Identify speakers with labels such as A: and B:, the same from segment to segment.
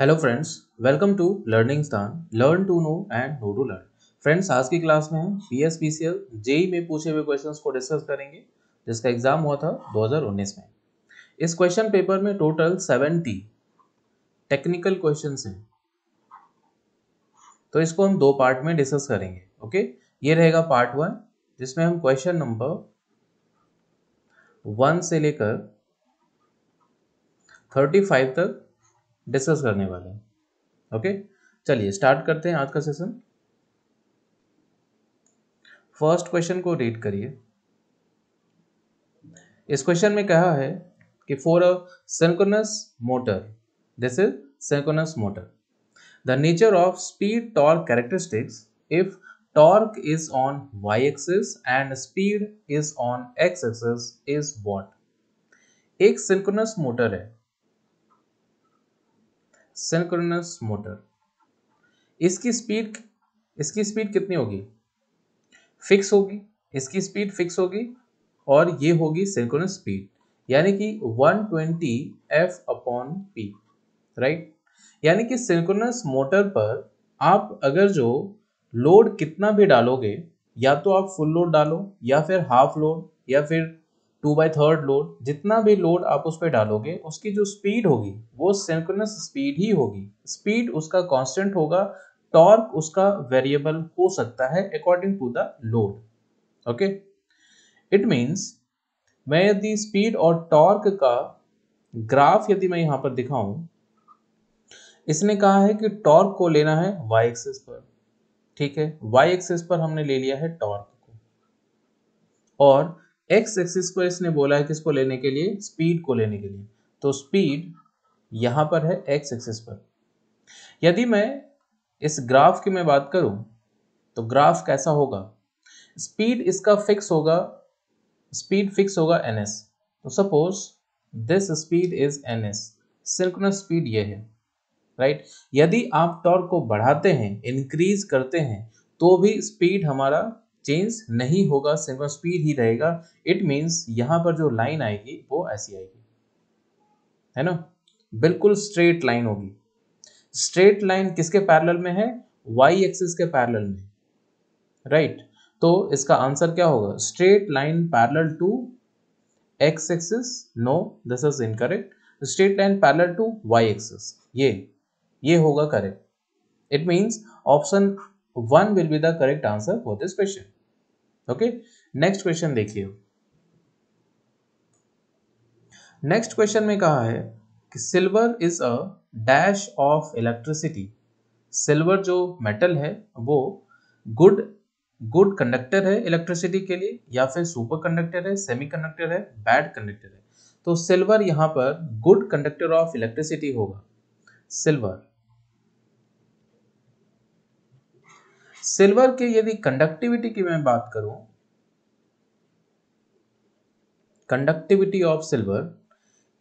A: Hello friends welcome to learning Sthan learn to know and know to learn friends आज की class में हम P S P C L JE में पूछे हुए क्वेश्चंस को डिस्कस करेंगे जिसका एग्जाम हुआ था 2019 में इस क्वेश्चन पेपर में टोटल 70 टेक्निकल क्वेश्चन हैं तो इसको हम दो पार्ट में डिस्कस करेंगे ओके ये रहेगा पार्ट वन जिसमें हम क्वेश्चन नंबर वन से लेकर थर्टी फाइव तक डिस्कस करने वाले हैं ओके चलिए स्टार्ट करते हैं आज का सेशन फर्स्ट क्वेश्चन को रीड करिए इस क्वेश्चन में कहा है कि for a synchronous motor this is synchronous motor the nature of speed torque characteristics if torque is on Y axis and speed is on X axis is what एक synchronous motor है synchronous motor इसकी speed इसकी speed कितनी होगी fix होगी इसकी speed fix होगी और ये होगी सिंक्रोनस स्पीड यानी कि 120 twenty F upon P right यानी कि सिंक्रोनस मोटर पर आप अगर जो लोड कितना भी डालोगे या तो आप फुल लोड डालो या फिर हाफ लोड या फिर टू बाई थर्ड लोड जितना भी लोड आप उस पर डालोगे उसकी जो स्पीड होगी वो सिंक्रोनस स्पीड ही होगी स्पीड उसका कॉन्स्टेंट होगा टॉर्क उसका वेरिएबल हो सकता है according to the load okay it means मैं यदि स्पीड और टॉर्क का ग्राफ यदि मैं यहां पर दिखाऊं इसने कहा है कि टॉर्क को लेना है वाई एक्सेस पर ठीक है वाई एक्सेस पर हमने ले लिया है टॉर्क को और एक्स एक्सिस पर इसने बोला है किसको लेने के लिए स्पीड को लेने के लिए तो स्पीड यहाँ पर है एक्स एक्सिस पर यदि मैं इस ग्राफ की मैं बात करूं तो ग्राफ कैसा होगा स्पीड इसका फिक्स होगा स्पीड फिक्स होगा एन एस तो suppose this speed is N S circular speed ये है राइट right? यदि आप टॉर्क को बढ़ाते हैं इंक्रीज करते हैं तो भी स्पीड हमारा चेंज नहीं होगा सिर्फ स्पीड ही रहेगा इट मीन्स यहां पर जो लाइन आएगी वो ऐसी आएगी है ना बिल्कुल स्ट्रेट लाइन होगी स्ट्रेट लाइन किसके पैरेलल में है वाई एक्सिस के पैरेलल में राइट right? तो इसका आंसर क्या होगा straight line parallel to X axis no this is incorrect straight line parallel to Y axis ये ये होगा correct it means option one will be the correct answer for this question okay next question देखिए next question में कहा है कि silver is a dash of electricity silver जो metal है वो गुड गुड कंडक्टर है इलेक्ट्रिसिटी के लिए या फिर सुपर कंडक्टर है सेमी कंडक्टर है बैड कंडक्टर है तो सिल्वर यहां पर गुड कंडक्टर ऑफ इलेक्ट्रिसिटी होगा सिल्वर सिल्वर के यदि कंडक्टिविटी की मैं बात करूं कंडक्टिविटी ऑफ सिल्वर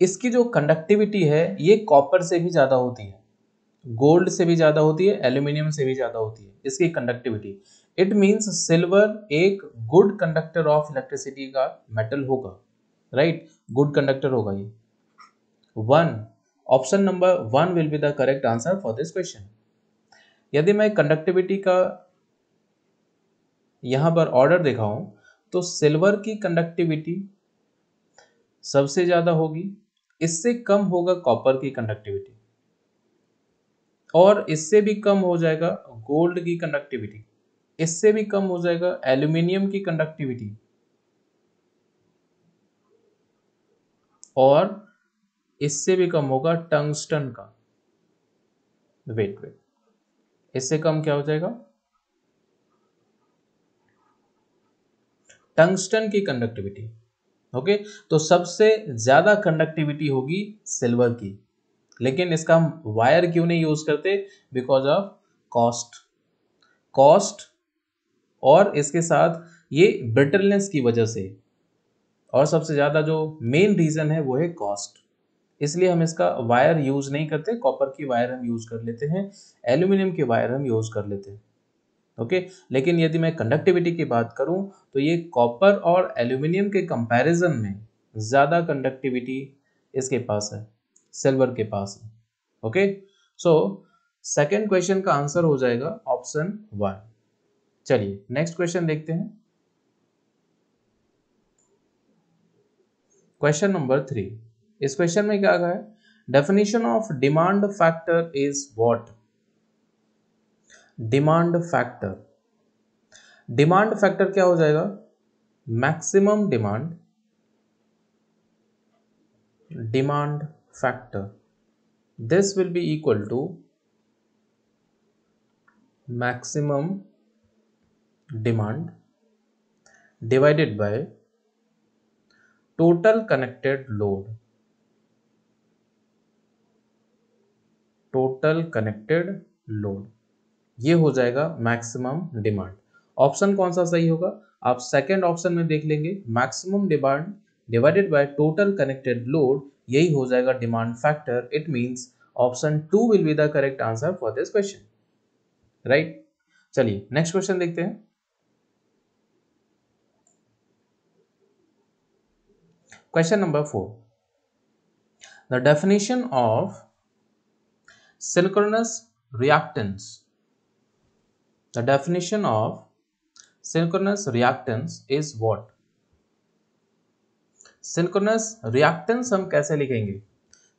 A: इसकी जो कंडक्टिविटी है ये कॉपर से भी ज़्यादा होती है गोल्ड से भी ज़्यादा होती है एल्यूमिनियम से भी ज़्यादा होती है इसकी कंडक्टिविटी इट मीन्स सिल्वर एक गुड कंडक्टर ऑफ इलेक्ट्रिसिटी का मेटल होगा राइट गुड कंडक्टर होगा ये one option number one will be the correct answer for this question यदि मैं कंडक्टिविटी का यहाँ पर ऑर्डर देखा हो तो सिल्वर की कंडक्टिविटी सबसे ज़्यादा होगी इससे कम होगा कॉपर की कंडक्टिविटी और इससे भी कम हो जाएगा गोल्ड की कंडक्टिविटी इससे भी कम हो जाएगा एल्यूमिनियम की कंडक्टिविटी और इससे भी कम होगा टंगस्टन का वेट वेट इससे कम क्या हो जाएगा टंगस्टन की कंडक्टिविटी ओके तो सबसे ज़्यादा कंडक्टिविटी होगी सिल्वर की लेकिन इसका हम वायर क्यों नहीं यूज़ करते बिकॉज ऑफ कॉस्ट कॉस्ट और इसके साथ ये ब्रिटलनेस की वजह से और सबसे ज़्यादा जो मेन रीज़न है वो है कॉस्ट इसलिए हम इसका वायर यूज़ नहीं करते कॉपर की वायर हम यूज़ कर लेते हैं एल्यूमिनियम की वायर हम यूज़ कर लेते हैं ओके लेकिन यदि मैं कंडक्टिविटी की बात करूं तो ये कॉपर और एल्यूमिनियम के कंपैरिजन में ज़्यादा कंडक्टिविटी इसके पास है सिल्वर के पास है ओके सो सेकेंड क्वेश्चन का आंसर हो जाएगा ऑप्शन वन चलिए नेक्स्ट क्वेश्चन देखते हैं क्वेश्चन नंबर थ्री इस क्वेश्चन में क्या कहा है definition of demand factor is what demand factor demand factor क्या हो जाएगा maximum demand demand factor this will be equal to maximum demand divided by total connected load total connected load ये हो जाएगा मैक्सिमम डिमांड ऑप्शन कौन सा सही होगा आप सेकेंड ऑप्शन में देख लेंगे maximum demand divided by total connected load यही हो जाएगा demand factor it means option two will be the correct answer for this question right चलिए नेक्स्ट क्वेश्चन देखते हैं question number four the definition of synchronous reactance The definition of synchronous reactance is what? Synchronous reactance हम कैसे लिखेंगे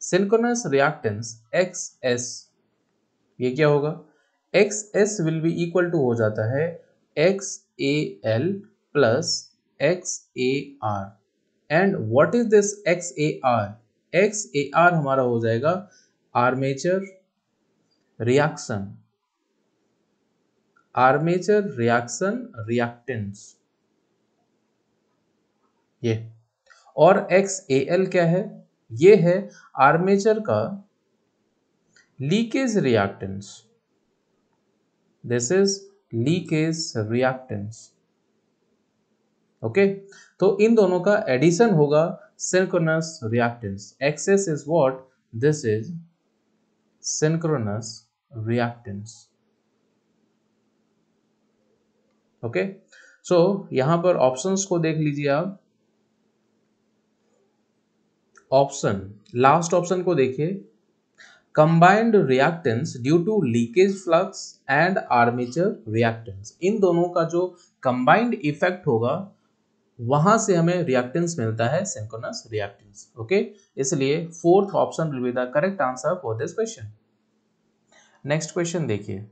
A: synchronous reactance x S ये क्या होगा X S will be equal to हो जाता है X A L plus X A R and what is this X A R X A R हमारा हो जाएगा armature reaction armature reaction reactance ये और एक्स ए एल क्या है ये है आर्मेचर का leakage reactance this is leakage reactance okay तो इन दोनों का एडिशन होगा synchronous reactance X S is what this is synchronous reactance okay so यहां पर ऑप्शंस को देख लीजिए आप ऑप्शन लास्ट ऑप्शन को देखिए combined reactance due to leakage flux and armature reactance इन दोनों का जो कंबाइंड इफेक्ट होगा वहां से हमें रिएक्टेंस मिलता है सिंकोनस रिएक्टेंस ओके इसलिए fourth option will be the correct answer for this question next question देखिए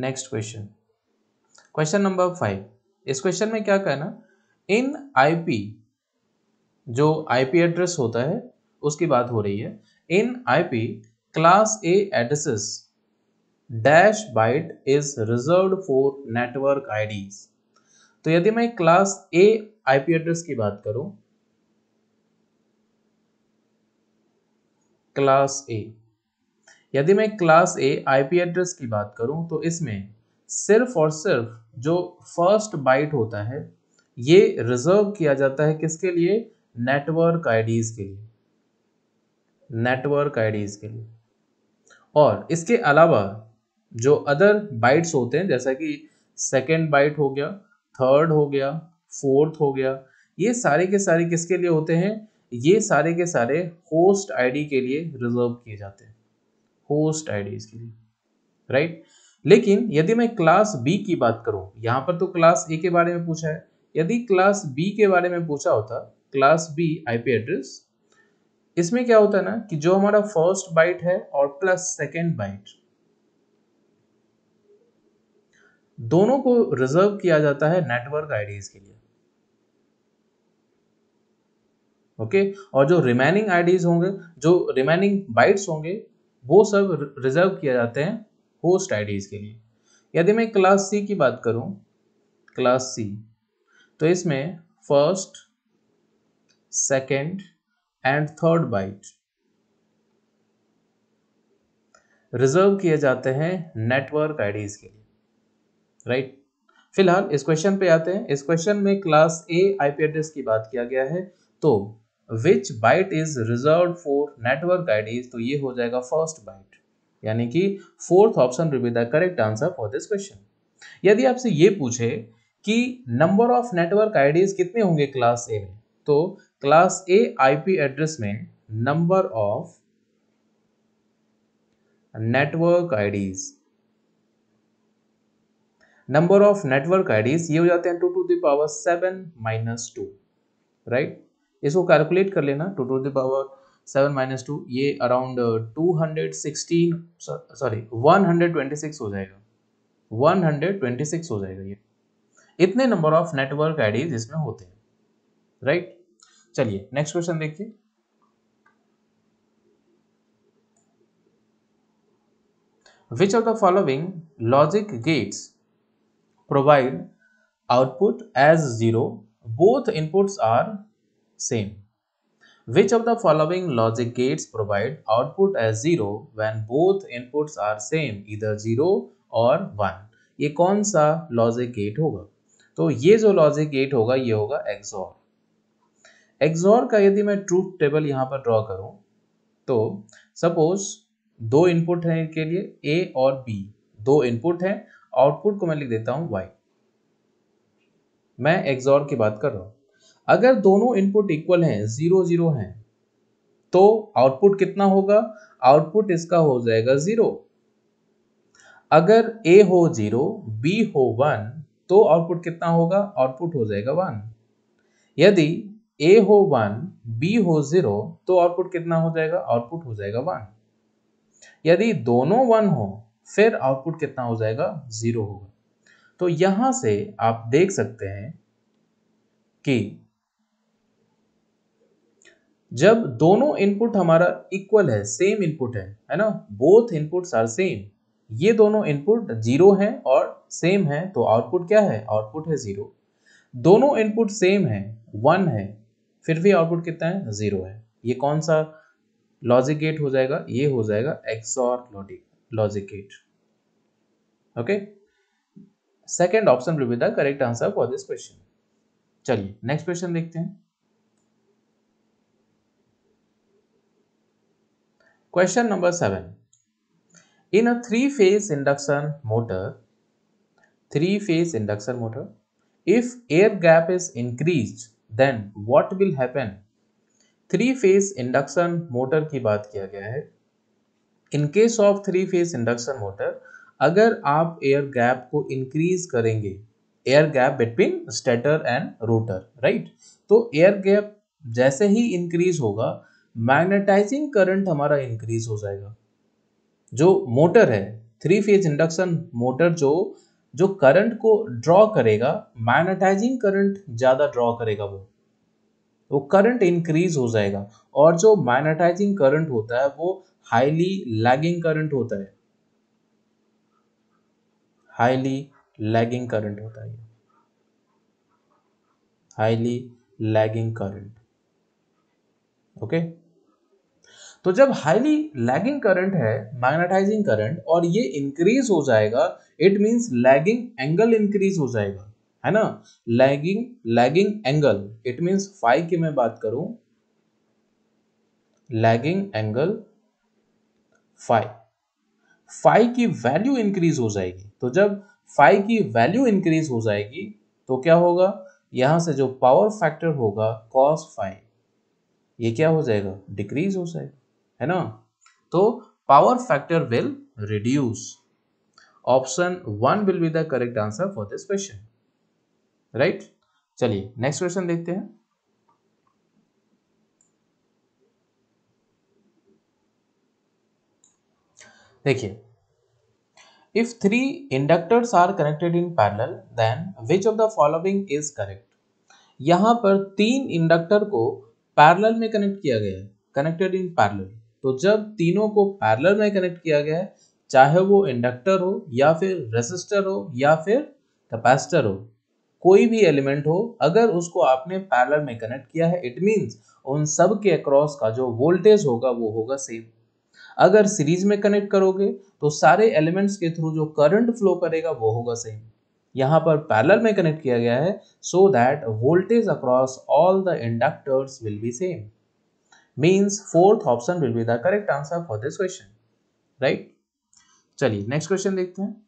A: next question question number five इस क्वेश्चन में क्या कहना इन आईपी जो आईपी एड्रेस होता है उसकी बात हो रही है in IP class A addresses dash byte is reserve for network IDs तो यदि मैं क्लास ए आईपी एड्रेस की बात करूं क्लास ए यदि मैं क्लास ए आईपी एड्रेस की बात करूं तो इसमें सिर्फ और सिर्फ जो फर्स्ट बाइट होता है ये रिजर्व किया जाता है किसके लिए नेटवर्क आईडीज के लिए नेटवर्क आईडीज के लिए और इसके अलावा जो अदर बाइट्स होते हैं जैसा कि सेकेंड बाइट हो गया थर्ड हो गया फोर्थ हो गया ये सारे के सारे किसके लिए होते हैं ये सारे के सारे होस्ट आईडी के लिए रिजर्व किए जाते हैं पोस्ट आईडीज के लिए राइट लेकिन यदि मैं क्लास बी की बात करूं यहां पर तो क्लास ए के बारे में पूछा है यदि क्लास बी के बारे में पूछा होता क्लास बी आईपी एड्रेस इसमें क्या होता है ना कि जो हमारा फर्स्ट बाइट है और प्लस सेकेंड बाइट दोनों को रिजर्व किया जाता है नेटवर्क आईडीज के लिए ओके okay? और जो रिमेनिंग आईडीज होंगे जो रिमेनिंग बाइट्स होंगे वो सब रिजर्व किया जाते हैं होस्ट आई के लिए यदि मैं क्लास सी की बात करूं क्लास सी तो इसमें first second and third byte reserve किए जाते हैं नेटवर्क आईडीज़ के लिए राइट right? फिलहाल इस क्वेश्चन पे आते हैं इस क्वेश्चन में क्लास ए आईपी एड्रेस की बात किया गया है तो which byte is reserve for network I तो ये हो जाएगा फर्स्ट बाइट यानी कि fourth option will be the correct answer for this question यदि आपसे ये पूछे कि नंबर ऑफ नेटवर्क आईडीज कितने होंगे क्लास ए में तो क्लास ए आईपी एड्रेस में number of network IDs number of network IDs ये हो जाते हैं two to the power seven minus two right इसको कैलकुलेट कर लेना two to the power seven minus two ये around two hundred sixteen sorry one hundred twenty six हो जाएगा वन हंड्रेड ट्वेंटी सिक्स हो जाएगा ये इतने नंबर ऑफ नेटवर्क आईडीज इसमें होते हैं राइट right? चलिए नेक्स्ट क्वेश्चन देखिए which of the following logic gates provide output as zero both inputs are same. Which of the following logic gates provide output as 0 when both inputs are same either 0 और 1 ये कौन सा logic gate होगा तो ये जो logic gate होगा ये होगा एक्सॉर एक्सॉर का यदि मैं ट्रूथ टेबल यहाँ पर ड्रॉ करूँ तो सपोज दो इनपुट हैं के लिए ए और बी दो इनपुट हैं आउटपुट को मैं लिख देता हूँ वाई मैं एक्सॉर की बात कर रहा हूँ अगर दोनों इनपुट इक्वल हैं जीरो जीरो हैं तो आउटपुट कितना होगा आउटपुट इसका हो जाएगा जीरो अगर ए हो जीरो बी हो वन तो आउटपुट कितना होगा आउटपुट हो जाएगा वन यदि ए हो वन बी हो जीरो तो आउटपुट कितना हो जाएगा आउटपुट हो जाएगा वन यदि दोनों वन हो फिर आउटपुट कितना हो जाएगा जीरो होगा तो यहां से आप देख सकते हैं कि जब दोनों इनपुट हमारा इक्वल है सेम इनपुट है है ना बोथ इनपुट्स आर सेम ये दोनों इनपुट जीरो है और सेम है तो आउटपुट क्या है आउटपुट है जीरो दोनों इनपुट सेम है वन है फिर भी आउटपुट कितना है जीरो है ये कौन सा लॉजिक गेट हो जाएगा ये हो जाएगा XOR logic logic gate okay second option will be the correct answer for this question चलिए नेक्स्ट क्वेश्चन देखते हैं Question number 7. In a three-phase induction motor, three-phase induction motor, if air gap is increased, then what will happen? Three phase induction motor की बात किया गया है in case of three phase induction motor अगर आप air gap को increase करेंगे air gap between stator and rotor right तो एयर गैप जैसे ही इंक्रीज होगा मैग्नेटाइजिंग करंट हमारा इंक्रीज हो जाएगा जो मोटर है थ्री फेज इंडक्शन मोटर जो जो करंट को ड्रॉ करेगा मैग्नेटाइजिंग करंट ज़्यादा ड्रॉ करेगा वो वो करंट इंक्रीज हो जाएगा और जो मैग्नेटाइजिंग करंट होता है वो हाईली लैगिंग करंट होता है हाईली लैगिंग करंट होता है highly lagging current okay okay? तो जब हाईली लैगिंग करंट है मैग्नेटाइजिंग करंट और ये इंक्रीज हो जाएगा it means lagging angle increase हो जाएगा है ना lagging lagging angle it means phi की मैं बात करूं लैगिंग एंगल फाइव फाइव की वैल्यू इंक्रीज हो जाएगी तो जब फाइव की वैल्यू इंक्रीज हो जाएगी तो क्या होगा यहां से जो पावर फैक्टर होगा कॉस फाइव ये क्या हो जाएगा डिक्रीज हो जाएगा है ना तो power factor will reduce option one will be the correct answer for this question right चलिए नेक्स्ट क्वेश्चन देखते हैं देखिए if three inductors are connected in parallel then which of the following is correct यहां पर तीन inductor को parallel में connect किया गया है कनेक्टेड इन पैरेलल तो जब तीनों को पैरेलल में कनेक्ट किया गया है चाहे वो इंडक्टर हो या फिर रेसिस्टर हो या फिर कैपेसिटर हो कोई भी एलिमेंट हो अगर उसको आपने पैरेलल में कनेक्ट किया है इट मींस उन सब के अक्रॉस का जो वोल्टेज होगा वो होगा सेम अगर सीरीज में कनेक्ट करोगे तो सारे एलिमेंट्स के थ्रू जो करंट फ्लो करेगा वो होगा सेम यहाँ पर पैरेलल में कनेक्ट किया गया है so that voltage across all the inductors will be same means fourth option will be the correct answer for this question right चलिए नेक्स्ट क्वेश्चन देखते हैं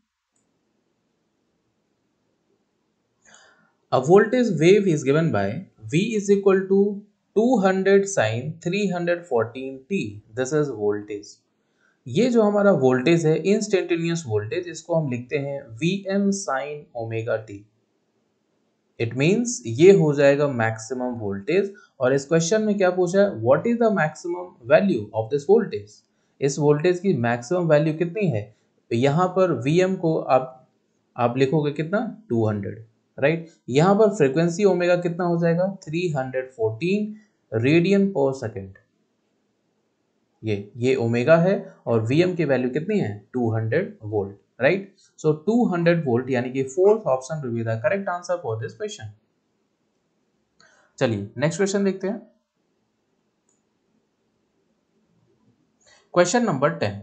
A: A voltage wave is given by V is equal to 200 sin 314 t. This is voltage. ये जो हमारा voltage है instantaneous voltage इसको हम लिखते हैं V M sine omega T it means ये हो जाएगा मैक्सिमम वोल्टेज और इस क्वेश्चन में क्या पूछा है what is the maximum value of this voltage इस वोल्टेज की मैक्सिमम वैल्यू कितनी है यहाँ पर वी को आप आप लिखोगे कितना 200 राइट यहाँ पर फ्रीक्वेंसी ओमेगा कितना हो जाएगा 314 रेडियन पर सेकेंड ये ये ओमेगा है और वी की वैल्यू कितनी है hundred volt right so 200 volt यानी कि fourth option will be the correct answer for this question चलिए नेक्स्ट क्वेश्चन देखते हैं question number ten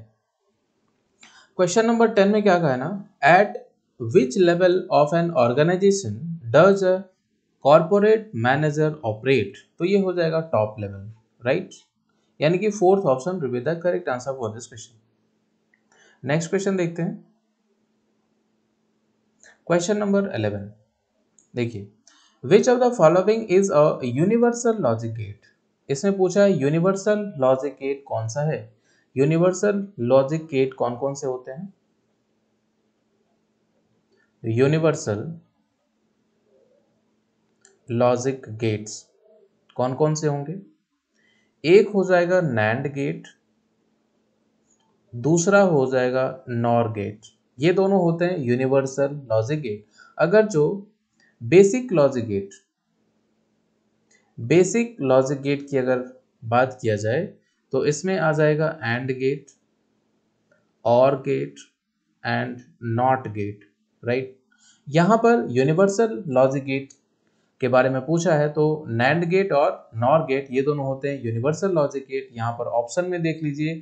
A: question number ten में क्या कहा है ना at which level of an organization does corporate manager operate तो ये हो जाएगा टॉप लेवल राइट यानी कि fourth option will be the correct answer for this question next question देखते हैं क्वेश्चन नंबर इलेवन देखिए which of the following is a universal logic gate इसमें पूछा है यूनिवर्सल लॉजिक गेट कौन सा है यूनिवर्सल लॉजिक गेट कौन कौन से होते हैं यूनिवर्सल लॉजिक गेट्स कौन कौन से होंगे एक हो जाएगा नैंड गेट दूसरा हो जाएगा नॉर गेट ये दोनों होते हैं यूनिवर्सल लॉजिक गेट अगर जो basic logic gate basic logic gate की अगर बात किया जाए तो इसमें आ जाएगा and gate or gate and not gate right यहां पर यूनिवर्सल लॉजिक गेट के बारे में पूछा है तो नैंड गेट और नॉर गेट ये दोनों होते हैं यूनिवर्सल लॉजिक गेट यहाँ पर ऑप्शन में देख लीजिए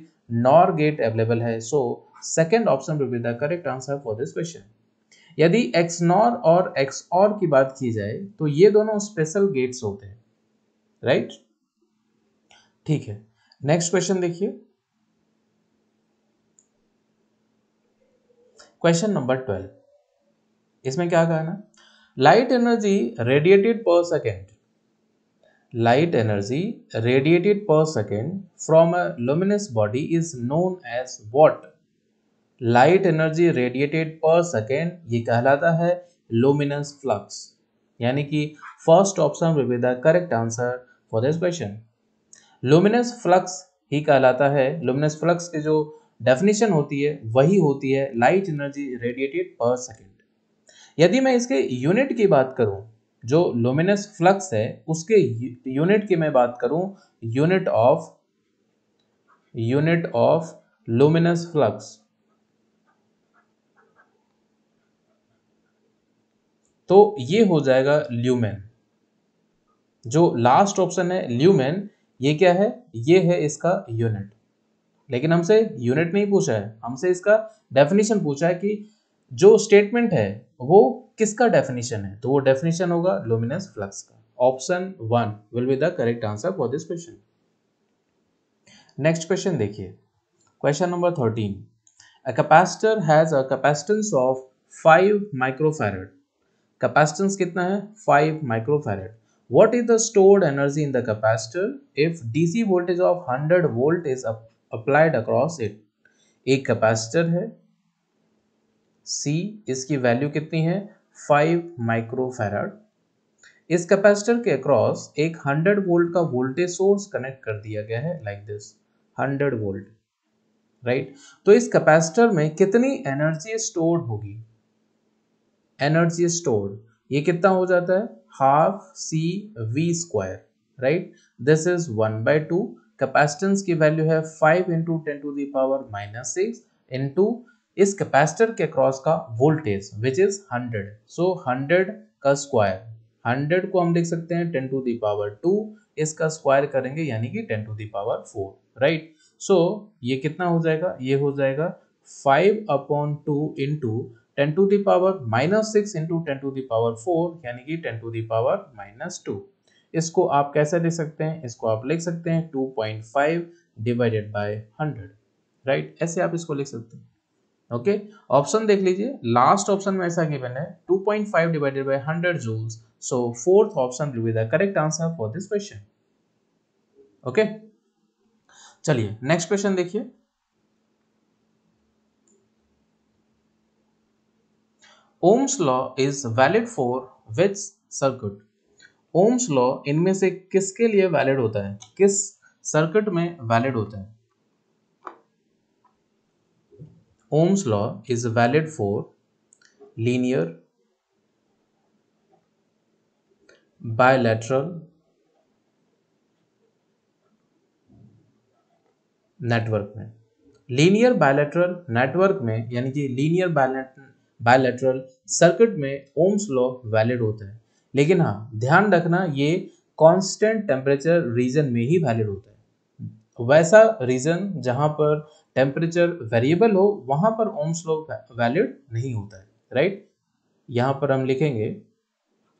A: नॉर गेट अवेलेबल है so so, second option will be the correct answer for this question यदि एक्सनॉर और और की बात की जाए तो ये दोनों स्पेशल गेट्स होते हैं राइट right? ठीक है नेक्स्ट क्वेश्चन देखिए क्वेश्चन नंबर ट्वेल्व इसमें क्या कहना light energy radiated per second light energy radiated per second from a luminous body is known as what light energy radiated per second ये कहलाता है लोमिनस फ्लक्स यानी कि first option will be the correct answer for this question luminous flux ही कहलाता है luminous flux की जो डेफिनेशन होती है वही होती है light energy radiated per second यदि मैं इसके यूनिट की बात करूं जो लोमिनस फ्लक्स है उसके यूनिट की मैं बात करूं unit of unit of luminous flux तो ये हो जाएगा ल्यूमेन जो लास्ट ऑप्शन है ल्यूमेन ये क्या है ये है इसका यूनिट लेकिन हमसे यूनिट नहीं पूछा है हमसे इसका डेफिनेशन पूछा है कि जो स्टेटमेंट है वो किसका डेफिनेशन है तो वो डेफिनेशन होगा लुमिनस फ्लक्स का option one will be the correct answer for this question next question देखिए question number thirteen a capacitor has a capacitance of five microfarad capacitance कितना है five microfarad what is the the energy in the capacitor if D C voltage of hundred volt is applied across it एक capacitor है C इसकी value कितनी है five microfarad इस capacitor के across एक हंड्रेड वोल्ट का वोल्टेज सोर्स कनेक्ट कर दिया गया है like this hundred volt right तो इस कैपेसिटर में कितनी एनर्जी स्टोर्ड होगी एनर्जी स्टोर्ड ये कितना हो जाता है half C V square right this is one by two capacitance की वैल्यू है five into ten to the power minus six into इस कैपेसिटर के क्रॉस का voltage which is hundred so hundred का स्क्वायर हंड्रेड को हम लिख सकते हैं टेन टू दावर टू इसका स्क्वायर करेंगे यानी कि ten to the power four right so ये कितना हो जाएगा ये हो जाएगा five upon two into ten to the power minus six into ten to the power four यानी कि ten to the power minus two इसको आप कैसे लिख सकते हैं इसको आप लिख सकते हैं 2.5 point divided by hundred right ऐसे आप इसको लिख सकते हैं ओके okay? ऑप्शन देख लीजिए लास्ट ऑप्शन में ऐसा गिवन है 2.5 divided by 100 joules so fourth option will be the correct answer for this question okay चलिए नेक्स्ट क्वेश्चन देखिए Ohm's law is valid for which circuit Ohm's law इनमें से किसके लिए वैलिड होता है किस सर्किट में वैलिड होता है Ohm's law is valid for linear bilateral network में लीनियर बायोलेट्रल नेटवर्क में यानी कि लीनियर बायलैटरल सर्किट में ओम्स लॉ वैलिड होता है लेकिन हाँ ध्यान रखना ये कांस्टेंट टेम्परेचर रीजन में ही वैलिड होता है वैसा रीजन जहाँ पर टेम्परेचर वेरिएबल हो वहाँ पर ओम्स लॉ वैलिड नहीं होता है राइट यहाँ पर हम लिखेंगे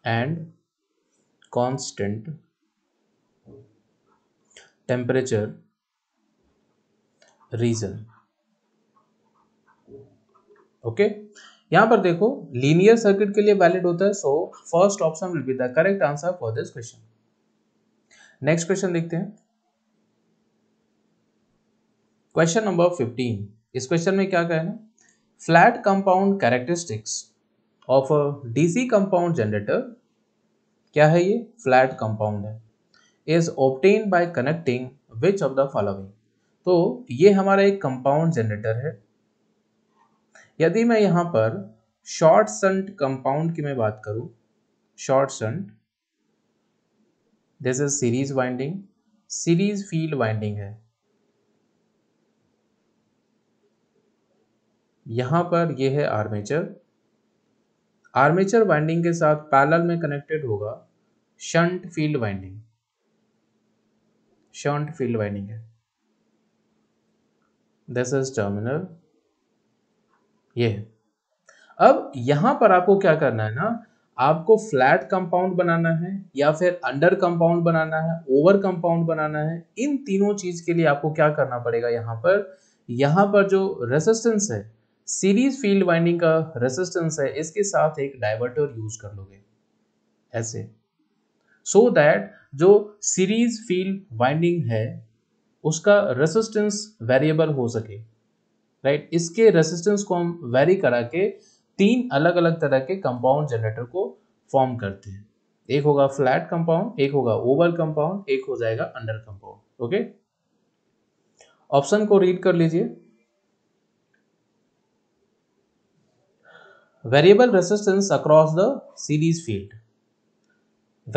A: and constant temperature region okay okay? यहाँ पर देखो लीनियर सर्किट के लिए वैलिड होता है so first option will be the correct answer for this question next question देखते हैं क्वेश्चन नंबर फिफ्टीन इस क्वेश्चन में क्या कहना flat compound characteristics of DC compound generator क्या है ये फ्लैट कंपाउंड है is obtained by connecting which of the following तो ये हमारा एक कंपाउंड जनरेटर है यदि मैं यहां पर शॉर्ट संट कंपाउंड की मैं बात करूं short shunt this is series winding series field winding है यहां पर यह है आर्मेचर आर्मेचर वाइंडिंग के साथ पैरेलल में कनेक्टेड होगा shunt field winding shunt field winding है दिस इज टर्मिनल ये अब यहां पर आपको क्या करना है ना आपको फ्लैट कंपाउंड बनाना है या फिर अंडर कंपाउंड बनाना है ओवर कंपाउंड बनाना है इन तीनों चीज के लिए आपको क्या करना पड़ेगा यहाँ पर यहाँ पर जो रेसिस्टेंस है सीरीज फील्ड वाइंडिंग का रेसिस्टेंस है इसके साथ एक डाइवर्टर यूज कर लोगे ऐसे सो so दैट जो सीरीज फील्ड वाइंडिंग है उसका रेसिस्टेंस वेरिएबल हो सके राइट इसके रेसिस्टेंस को हम वेरी करा के तीन अलग अलग तरह के कंपाउंड जनरेटर को फॉर्म करते हैं एक होगा फ्लैट कंपाउंड एक होगा ओवर कंपाउंड एक हो जाएगा अंडर कंपाउंड ओके ऑप्शन को रीड कर लीजिए variable resistance across the series field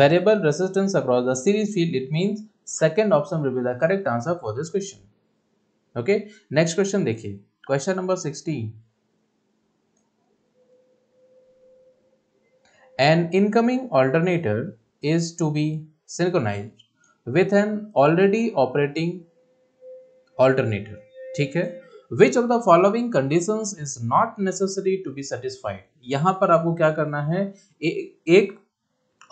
A: variable resistance across the series field it mean second option will be the correct answer for this question okay next question देखिए question number 16. An incoming alternator is to be synchronized with an already operating alternator. ठीक है which of the following condition is not necessary to be satisfied यहां पर आपको क्या करना है ए, एक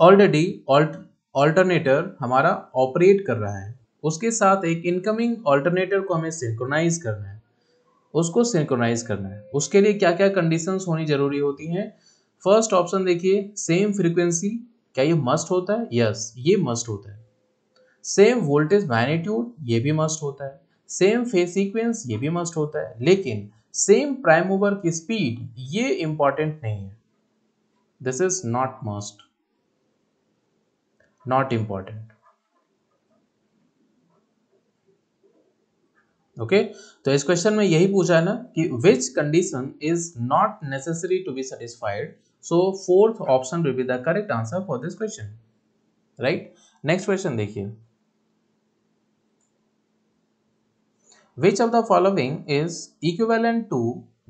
A: ऑलरेडी ऑल्टरनेटर हमारा ऑपरेट कर रहा है उसके साथ एक इनकमिंग ऑल्टरनेटर को हमें सिंक्रोनाइज करना है उसको सिंक्रोनाइज करना है उसके लिए क्या क्या कंडीशन होनी जरूरी होती हैं फर्स्ट ऑप्शन देखिए सेम फ्रिक्वेंसी क्या ये मस्ट होता है यस yes, ये मस्ट होता है सेम वोल्टेज मैग्नीट्यूड ये भी मस्ट होता है सेम फेस सीक्वेंस ये भी मस्ट होता है लेकिन सेम प्राइम ओवर की स्पीड ये इंपॉर्टेंट नहीं है this is not must not important okay तो इस क्वेश्चन में यही पूछा है ना कि which condition is not necessary to be satisfied so fourth option will be the correct answer for this question right next question देखिए of the the is is to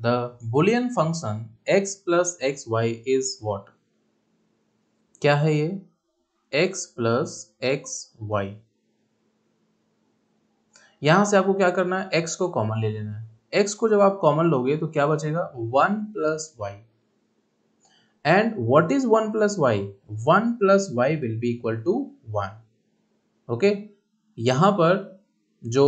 A: the the function X x X Y is what क्या है ये x plus x Y यहां से आपको क्या करना है एक्स को कॉमन ले लेना है एक्स को जब आप कॉमन लोगे तो क्या बचेगा one plus Y and what is one plus Y one plus Y will be equal to one okay यहां पर जो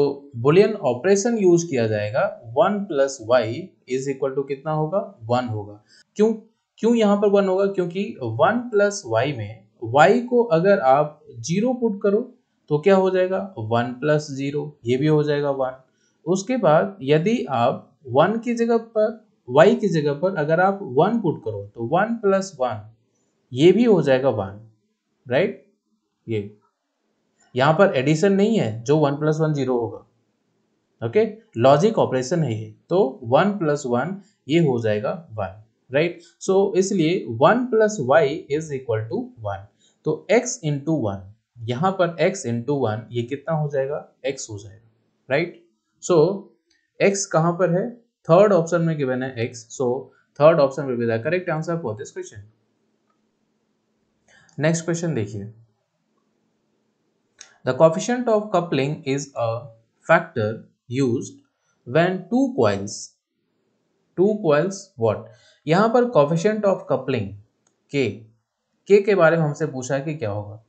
A: बुलियन ऑपरेशन यूज किया जाएगा one plus Y is equal to कितना होगा वन होगा क्यों क्यों यहां पर वन होगा क्योंकि वन प्लस वाई में वाई को अगर आप जीरो पुट करो तो क्या हो जाएगा वन प्लस जीरो ये भी हो जाएगा वन उसके बाद यदि आप वन की जगह पर y की जगह पर अगर आप वन पुट करो तो वन प्लस वन ये भी हो जाएगा वन राइट ये यहाँ पर एडिशन नहीं है जो वन प्लस वन जीरो होगा ओके लॉजिक ऑपरेशन है ये तो वन प्लस वन ये हो जाएगा वन राइट सो इसलिए one plus Y is equal to one तो एक्स इंटू वन यहां पर x इंटू वन ये कितना हो जाएगा x हो जाएगा राइट सो x कहां पर है थर्ड ऑप्शन में गिवन है x so third option will be the correct answer for this question next question देखिए the coefficient of coupling is a factor used when two coils two coils what यहां पर coefficient of coupling के के बारे में हमसे पूछा है कि क्या होगा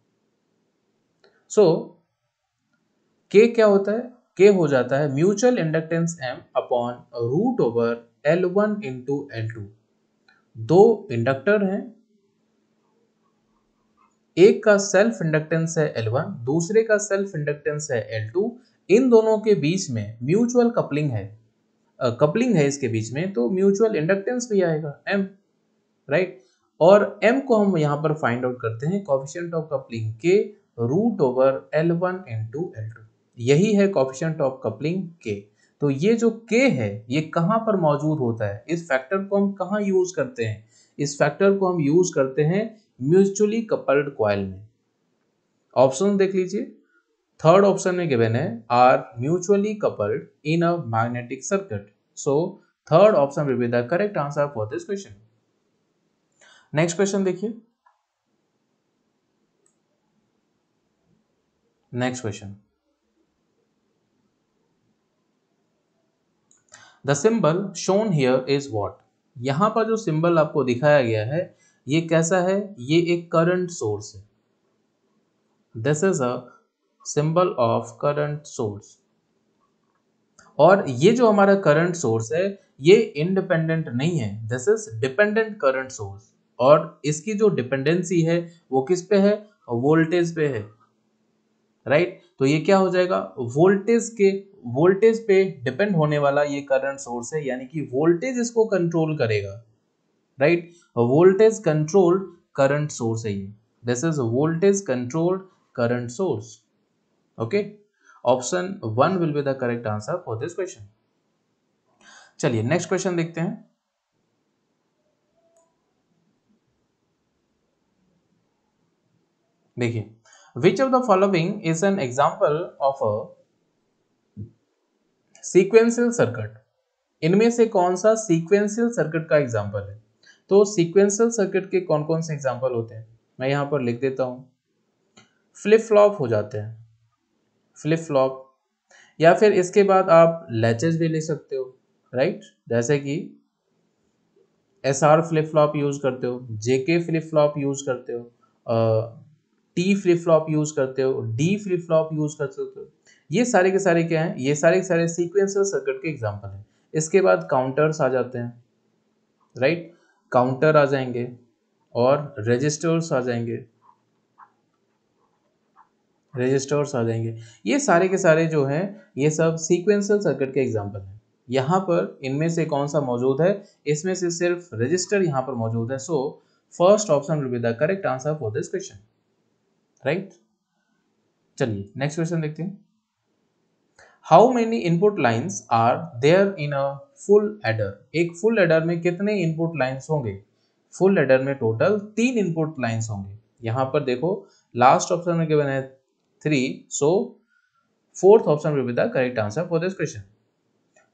A: सो के क्या होता है के हो जाता है mutual inductance M upon root over L one into L two दो इंडक्टर हैं एक का सेल्फ इंडक्टेंस है एल वन दूसरे का सेल्फ इंडक्टेंस है एल टू इन दोनों के बीच में म्यूचुअल कपलिंग है कपलिंग uh, है इसके बीच में तो म्यूचुअल इंडक्टेंस भी आएगा एम राइट right? और एम को हम यहां पर फाइंड आउट करते हैं कॉफिशियंट ऑफ कपलिंग के root over L one to L two यही है कॉफिशेंट ऑफ कपलिंग के तो ये जो के है ये कहाँ पर मौजूद होता है इस फैक्टर को हम कहाँ यूज करते हैं इस फैक्टर को हम यूज करते हैं म्यूचुअली कपल्ड क्वाइल में ऑप्शन देख लीजिए थर्ड ऑप्शन में गिवन है are mutually coupled in a magnetic circuit so third option will be the correct answer for this question next question देखिए next question the symbol shown here is what यहां पर जो symbol आपको दिखाया गया है ये कैसा है ये एक करंट सोर्स है this is a symbol of current source और ये जो हमारा करंट सोर्स है ये इंडिपेंडेंट नहीं है this is dependent current source और इसकी जो डिपेंडेंसी है वो किस पे है वोल्टेज पे है राइट तो ये क्या हो जाएगा वोल्टेज के वोल्टेज पे डिपेंड होने वाला ये करंट सोर्स है यानी कि वोल्टेज इसको कंट्रोल करेगा right voltage controlled current source है ये this is voltage controlled current source okay option one will be the correct answer for this question चलिए नेक्स्ट क्वेश्चन देखते हैं देखिए Which of the following is an example of a sequential circuit? इनमें से कौन सा सीक्वेंशियल सर्किट का example है तो सीक्वेंशियल सर्किट के कौन कौन से एग्जाम्पल होते हैं मैं यहाँ पर लिख देता हूं फ्लिप फ्लॉप हो जाते हैं फ्लिप फ्लॉप या फिर इसके बाद आप लैचेस भी ले सकते हो राइट जैसे कि S R flip flop use करते हो जेके फ्लिप फ्लॉप यूज़ करते हो टी फ्लिप फ्लॉप यूज करते हो डी फ्लिप फ्लॉप यूज कर सकते हो तो ये सारे के सारे क्या हैं ये सारे के सारे सीक्वेंशियल सर्किट के एग्जाम्पल हैं इसके बाद काउंटर्स आ जाते हैं राइट काउंटर आ जाएंगे और रजिस्टर्स आ जाएंगे रजिस्टर्स आ जाएंगे ये सारे के सारे जो हैं ये सब सीक्वेंशियल सर्किट के एग्जांपल हैं यहाँ पर इनमें से कौन सा मौजूद है इसमें से सिर्फ रजिस्टर यहाँ पर मौजूद है so first option will be the correct answer for this question right चलिए नेक्स्ट क्वेश्चन देखते हैं how many input lines are there in a full adder एक फुल एडर में कितने इनपुट लाइन्स होंगे फुल एडर में टोटल तीन input lines होंगे यहाँ पर देखो लास्ट ऑप्शन में क्या है three so fourth option will be the correct answer for this question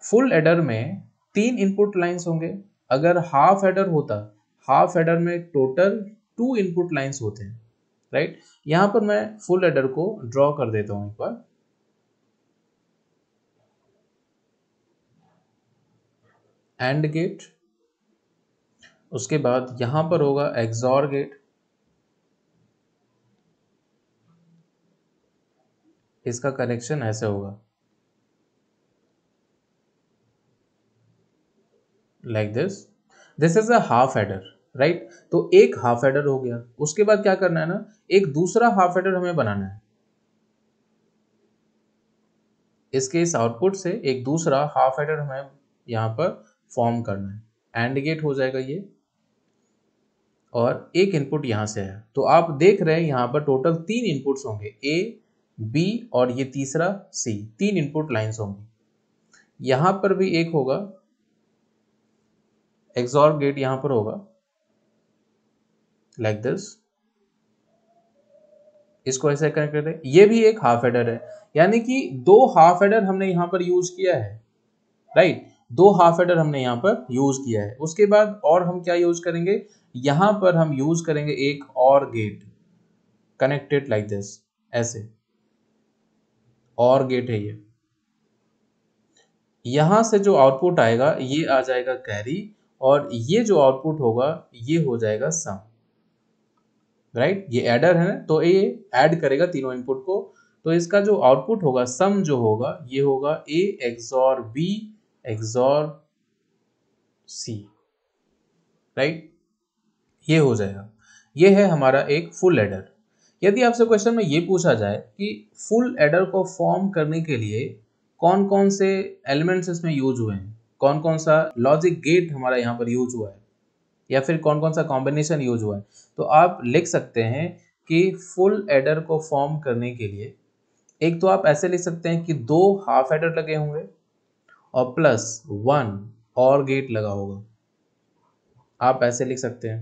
A: full adder में तीन इनपुट लाइन्स होंगे अगर हाफ एडर होता हाफ एडर में टोटल टू इनपुट लाइन्स होते हैं राइट यहां पर मैं फुल एडर को ड्रॉ कर देता हूं एक बार एंड गेट उसके बाद यहां पर होगा एग्जॉर गेट इसका कनेक्शन ऐसे होगा like this this is a half adder right तो एक हाफ एडर हो गया उसके बाद क्या करना है ना एक दूसरा हाफ एडर हमें बनाना है इसके इस आउटपुट से एक दूसरा हाफ एडर हमें यहां पर फॉर्म करना है एंड गेट हो जाएगा ये और एक इनपुट यहां से है तो आप देख रहे हैं यहां पर टोटल तीन इनपुट्स होंगे ए बी और ये तीसरा सी तीन इनपुट लाइंस होंगी यहां पर भी एक होगा एग्जॉर्ब गेट यहां पर होगा लाइक दिस इसको ऐसे कनेक्ट करते हैं ये भी एक हाफ एडर है यानी कि दो हाफ एडर हमने यहां पर यूज किया है राइट right? दो हाफ एडर हमने यहां पर यूज किया है उसके बाद और हम क्या यूज करेंगे यहां पर हम यूज करेंगे एक और गेट कनेक्टेड लाइक दिस ऐसे और गेट है ये यहां से जो आउटपुट आएगा ये आ जाएगा कैरी और ये जो आउटपुट होगा ये हो जाएगा सम राइट ये एडर है तो ये एड करेगा तीनों इनपुट को तो इसका जो आउटपुट होगा सम जो होगा ये होगा A XOR B XOR C right ये हो जाएगा ये है हमारा एक फुल एडर यदि आपसे क्वेश्चन में ये पूछा जाए कि फुल एडर को फॉर्म करने के लिए कौन कौन से एलिमेंट्स इसमें यूज हुए हैं कौन कौन सा लॉजिक गेट हमारा यहाँ पर यूज हुआ है या फिर कौन कौन सा कॉम्बिनेशन यूज हुआ है तो आप लिख सकते हैं कि फुल एडर को फॉर्म करने के लिए एक तो आप ऐसे लिख सकते हैं कि दो हाफ एडर लगे होंगे और प्लस वन और गेट लगा होगा आप ऐसे लिख सकते हैं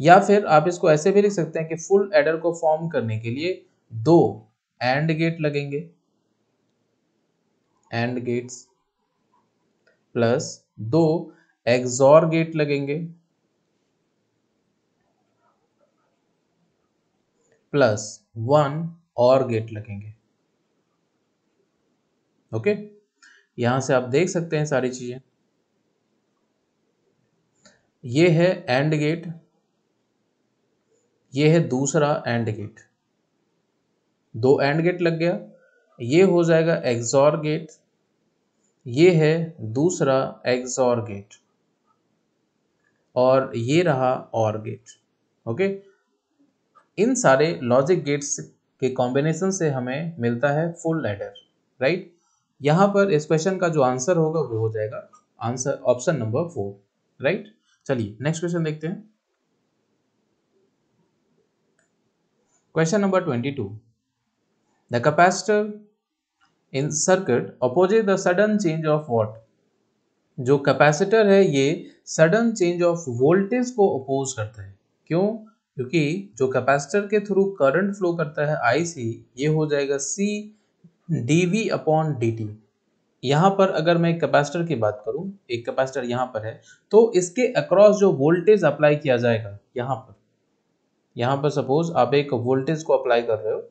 A: या फिर आप इसको ऐसे भी लिख सकते हैं कि फुल एडर को फॉर्म करने के लिए दो एंड गेट लगेंगे एंड गेट्स प्लस दो एग्जॉर गेट लगेंगे प्लस वन और गेट लगेंगे ओके यहां से आप देख सकते हैं सारी चीजें ये है एंड गेट ये है दूसरा एंड गेट दो एंड गेट लग गया ये हो जाएगा एग्जॉर गेट ये है दूसरा एग्जॉर गेट और ये रहा और गेट ओके इन सारे लॉजिक गेट्स के कॉम्बिनेशन से हमें मिलता है फुल लेटर राइट यहाँ पर इस क्वेश्चन का जो आंसर होगा वो हो जाएगा answer option number four right चलिए नेक्स्ट क्वेश्चन देखते हैं question number twenty two the capacitor in circuit opposite the sudden change of what जो कैपेसिटर है ये सडन चेंज ऑफ वोल्टेज को अपोज करता है क्यों क्योंकि जो कैपेसिटर के थ्रू करंट फ्लो करता है आई सी ये हो जाएगा C D V upon D T यहाँ पर अगर मैं कैपेसिटर की बात करूँ एक कैपेसिटर यहाँ पर है तो इसके अक्रॉस जो वोल्टेज अप्लाई किया जाएगा यहाँ पर यहाँ पर सपोज आप एक वोल्टेज को अप्लाई कर रहे हो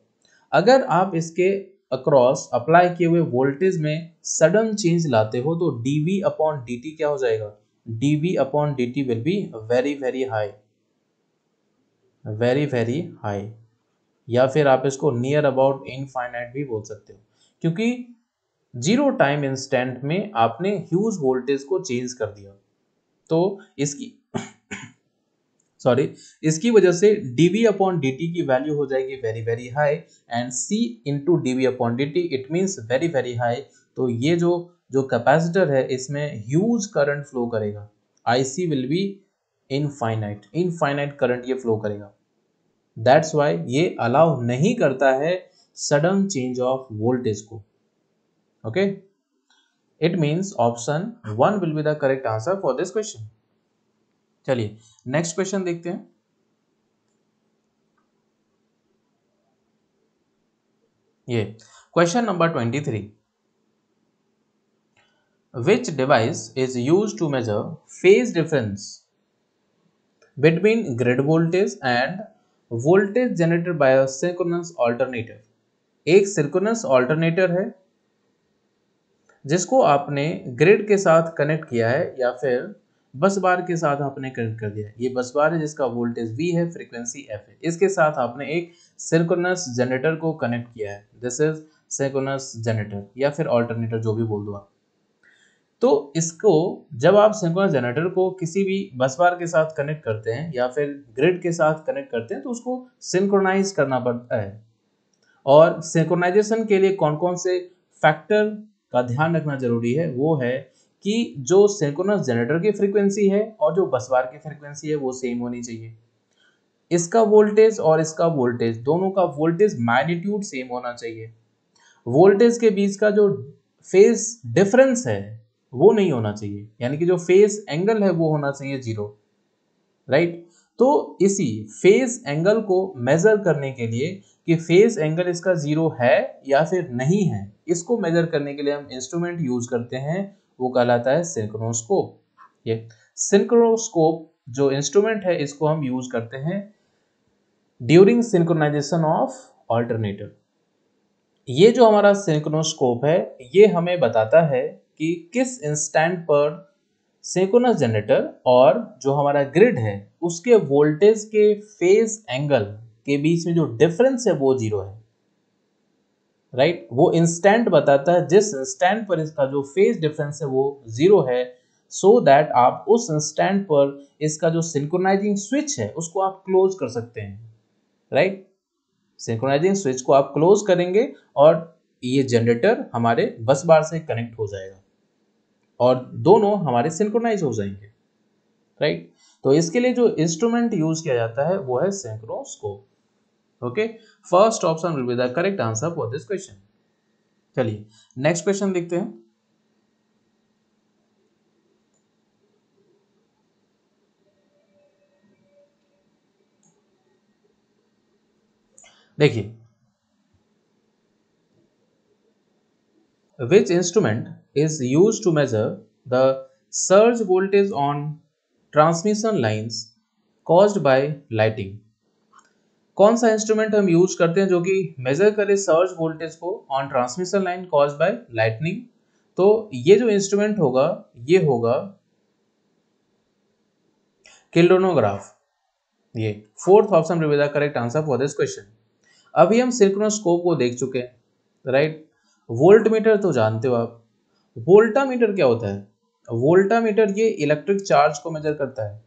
A: अगर आप इसके अक्रॉस अप्लाई किए हुए वोल्टेज में सडन चेंज लाते हो तो D V upon D T क्या हो जाएगा D V upon D T will be very very high very very high या फिर आप इसको नियर अबाउट इनफाइनाइट भी बोल सकते हो क्योंकि जीरो टाइम इंस्टेंट में आपने ह्यूज वोल्टेज को चेंज कर दिया तो इसकी सॉरी इसकी वजह से dv अपॉन dt की वैल्यू हो जाएगी very very high and c into D upon D it means very very high तो ये जो जो कैपेसिटर है इसमें ह्यूज करंट फ्लो करेगा I C will be infinite infinite current ये फ्लो करेगा दैट्स वाई ये अलाउ नहीं करता है सडन चेंज ऑफ वोल्टेज को okay it means option one will be the correct answer for this question चलिए next question देखते हैं ये question number twenty three which device is use to measure phase difference between grid voltage and voltage generator बायोसिकोनस alternative एक synchronous alternator है जिसको आपने grid के साथ कनेक्ट किया है या फिर बस बार के साथ आपने कनेक्ट कर दिया ये बस बार है जिसका वोल्टेज वी है फ्रीक्वेंसी एफ है इसके साथ आपने एक सिरकोनस जनरेटर को कनेक्ट किया है दिस इज सिरकोनस जनरेटर या फिर ऑल्टरनेटर जो भी बोल दो तो इसको जब आप सिंक्रोनस जनरेटर को किसी भी बस बार के साथ कनेक्ट करते हैं या फिर ग्रिड के साथ कनेक्ट करते हैं तो उसको सिंक्रोनाइज करना पड़ता है और सिंक्रोनाइजेशन के लिए कौन कौन से फैक्टर का ध्यान रखना जरूरी है वो है कि जो सिंक्रोनस जनरेटर की फ्रीक्वेंसी है और जो बसवार की फ्रीक्वेंसी है वो सेम होनी चाहिए इसका वोल्टेज और इसका वोल्टेज दोनों का वोल्टेज मैग्नीट्यूड सेम होना चाहिए वोल्टेज के बीच का जो फेस डिफरेंस है वो नहीं होना चाहिए यानी कि जो फेस एंगल है वो होना चाहिए जीरो राइट तो इसी फेस एंगल को मेजर करने के लिए कि फेस एंगल इसका जीरो है या फिर नहीं है इसको मेजर करने के लिए हम इंस्ट्रूमेंट यूज करते हैं वो कहलाता है सिंक्रोस्कोप ये सिंक्रोस्कोप जो इंस्ट्रूमेंट है इसको हम यूज करते हैं ड्यूरिंग सिंक्रोनाइजेशन ऑफ ऑल्टरनेटर ये जो हमारा सिंक्रोस्कोप है ये हमें बताता है कि किस इंस्टेंट पर सिंक्रोनस जनरेटर और जो हमारा ग्रिड है उसके वोल्टेज के फेज एंगल के बीच में जो डिफरेंस है वो जीरो है राइट वो इंस्टेंट बताता है जिस इंस्टेंट पर इसका जो फेज डिफरेंस है वो जीरो है सो so दैट आप उस इंस्टेंट पर इसका जो सिंक्रोनाइजिंग स्विच है उसको आप क्लोज कर सकते हैं राइट सिंक्रोनाइजिंग स्विच को आप क्लोज करेंगे और ये जनरेटर हमारे बस बार से कनेक्ट हो जाएगा और दोनों हमारे सिंक्रोनाइज हो जाएंगे राइट तो इसके लिए जो इंस्ट्रूमेंट यूज किया जाता है वो है synchroscope okay first option will be the correct answer for this question चलिए नेक्स्ट क्वेश्चन देखते हैं देखिए which instrument is use to measure the surge voltage on transmission lines caused by lighting कौन सा इंस्ट्रूमेंट हम यूज करते हैं जो कि मेजर करे सर्ज वोल्टेज को on transmission line cause by lightning तो ये जो इंस्ट्रूमेंट होगा ये होगा किलोनोग्राफ ये fourth option will correct answer for this question अभी हम सिंक्रोनोस्कोप को देख चुके हैं राइट वोल्ट मीटर तो जानते हो आप वोल्टामीटर क्या होता है वोल्टामीटर ये इलेक्ट्रिक चार्ज को मेजर करता है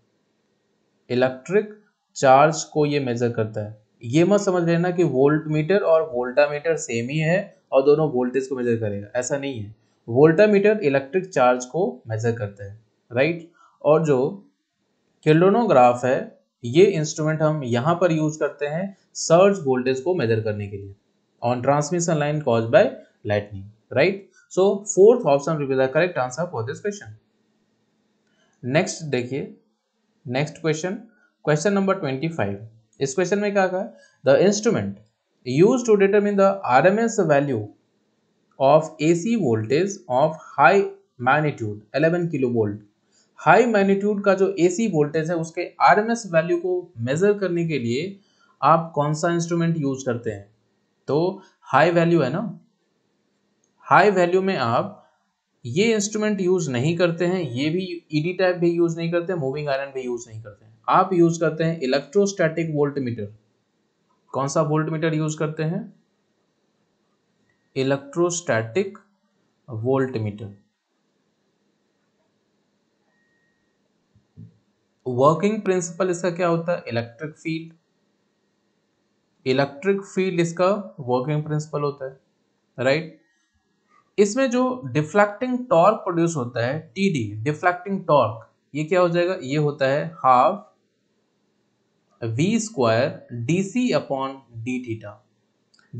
A: इलेक्ट्रिक चार्ज को ये मेजर करता है ये मत समझ लेना कि वोल्ट मीटर और वोल्टामीटर सेम ही है और दोनों वोल्टेज को मेजर करेगा ऐसा नहीं है वोल्टामीटर इलेक्ट्रिक चार्ज को मेजर करता है राइट और जो किलोनोग्राफ है ये इंस्ट्रूमेंट हम यहाँ पर यूज करते हैं सर्ज वोल्टेज को मेजर करने के लिए on transmission line cause by lightning right so fourth option correct answer for this question next देखिए next question question number twenty five इस क्वेश्चन में क्या कहा the instrument use to determine the R M S value of A C voltage of high magnitude eleven kilo volt high magnitude का जो A C voltage है उसके R M S value को measure करने के लिए आप कौन सा इंस्ट्रूमेंट यूज करते हैं तो हाई वैल्यू है ना हाई वैल्यू में आप ये इंस्ट्रूमेंट यूज नहीं करते हैं ये भी ईडी टाइप भी यूज नहीं करते मूविंग आयरन भी यूज नहीं करते हैं आप यूज करते हैं इलेक्ट्रोस्टैटिक वोल्टमीटर कौन सा वोल्टमीटर यूज करते हैं इलेक्ट्रोस्टैटिक वोल्टमीटर वर्किंग प्रिंसिपल इसका क्या होता है इलेक्ट्रिक फील्ड इलेक्ट्रिक फील्ड इसका वर्किंग प्रिंसिपल होता है राइट right? इसमें जो डिफ्लेक्टिंग टॉर्क प्रोड्यूस होता है टी डी डिफ्लेक्टिंग टॉर्क ये क्या हो जाएगा ये होता है half V square D C upon D theta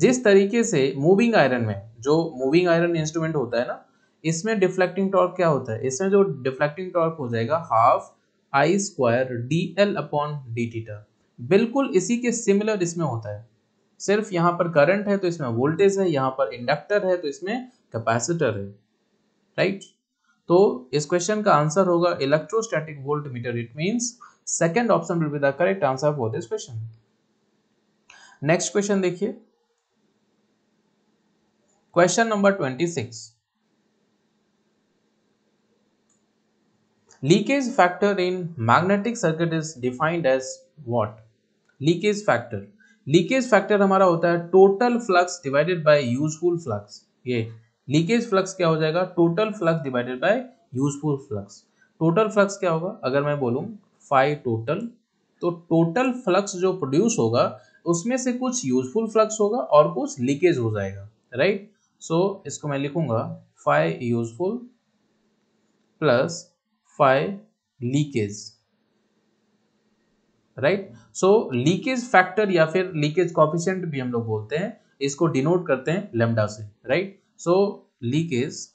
A: जिस तरीके से मूविंग आयरन में जो मूविंग आयरन इंस्ट्रूमेंट होता है ना इसमें डिफ्लेक्टिंग टॉर्क क्या होता है इसमें जो डिफ्लेक्टिंग टॉर्क हो जाएगा half I square D L upon D theta बिल्कुल इसी के सिमिलर इसमें होता है सिर्फ यहाँ पर करंट है तो इसमें वोल्टेज है यहाँ पर इंडक्टर है तो इसमें कैपेसिटर है राइट right? तो इस क्वेश्चन का आंसर होगा electrostatic volt meter it means second option will be the correct answer for this question next question देखिए question number twenty leakage factor in magnetic circuit is defined as what leakage factor leakage factor हमारा होता है total flux divided by useful flux ये leakage flux क्या हो जाएगा total flux divided by useful flux total flux क्या होगा अगर मैं बोलूँ फाइव टोटल तो टोटल फ्लक्स जो प्रोड्यूस होगा उसमें से कुछ यूजफुल फ्लक्स होगा और कुछ लीकेज हो जाएगा राइट सो so, इसको मैं लिखूंगा five useful plus five leakage right so leakage factor या फिर लीकेज कॉफिशेंट भी हम लोग बोलते हैं इसको डिनोट करते हैं लेमडा से राइट सो लीकेज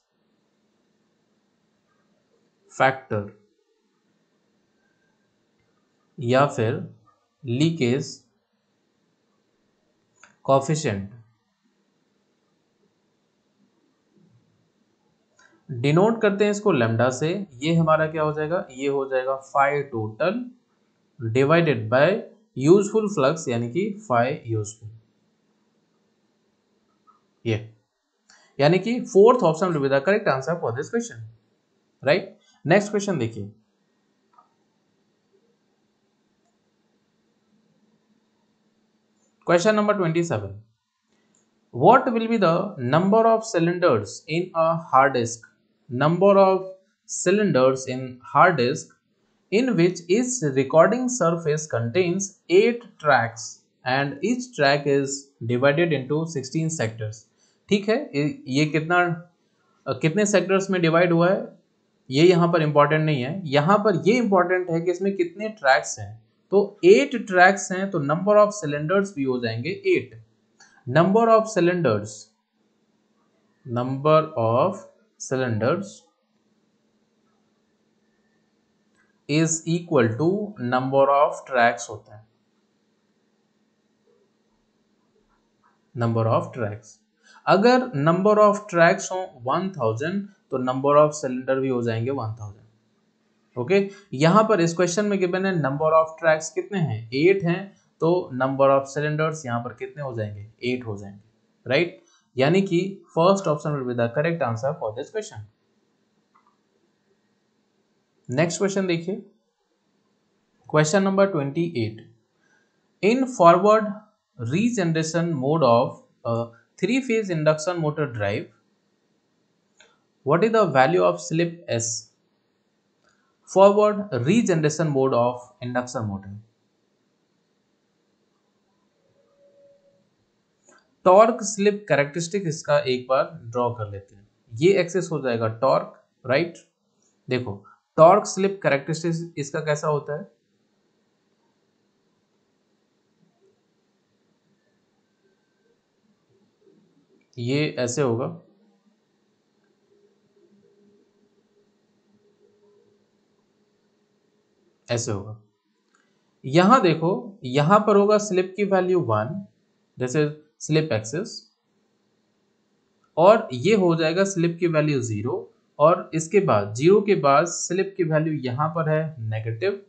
A: फैक्टर या फिर लीकेज कॉफिशेंट डिनोट करते हैं इसको लेमडा से ये हमारा क्या हो जाएगा ये हो जाएगा five total divided by useful flux यानी कि फाइव यूजफुल ये यानी कि fourth option will be the correct answer for this question right next question देखिए question number twenty seven what will be the number of cylinders in a hard disk number of cylinders in hard disk in which is recording surface contents eight tracks and each track is divided into sixteen sectors ठीक है ये कितना कितने sectors में divide हुआ है ये यहाँ पर इम्पॉर्टेंट नहीं है यहाँ पर ये इम्पॉर्टेंट है कि इसमें कितने ट्रैक्स हैं तो एट ट्रैक्स हैं तो नंबर ऑफ सिलेंडर्स भी हो जाएंगे eight number of cylinders number of cylinders is equal to number of tracks होते हैं नंबर ऑफ ट्रैक्स अगर नंबर ऑफ ट्रैक्स हो वन थाउजेंड तो नंबर ऑफ सिलेंडर भी हो जाएंगे वन थाउजेंड ओके यहाँ पर इस क्वेश्चन में गिवन है नंबर ऑफ ट्रैक्स कितने हैं एट हैं तो नंबर ऑफ सिलेंडर्स यहाँ पर कितने हो जाएंगे एट हो जाएंगे राइट यानी कि first option will be the correct answer for this question next question देखिए question number twenty eight in forward regeneration mode of three phase induction motor drive what is the value of slip S forward regeneration mode of induction motor torque slip characteristic इसका एक बार draw कर लेते हैं ये axis हो जाएगा torque right देखो torque slip characteristic इसका कैसा होता है ये ऐसे होगा ऐसे होगा यहां देखो यहां पर होगा स्लिप की वैल्यू वन जैसे स्लिप एक्सेस और ये हो जाएगा स्लिप की वैल्यू ज़ीरो और इसके बाद जीरो के बाद स्लिप की वैल्यू यहां पर है नेगेटिव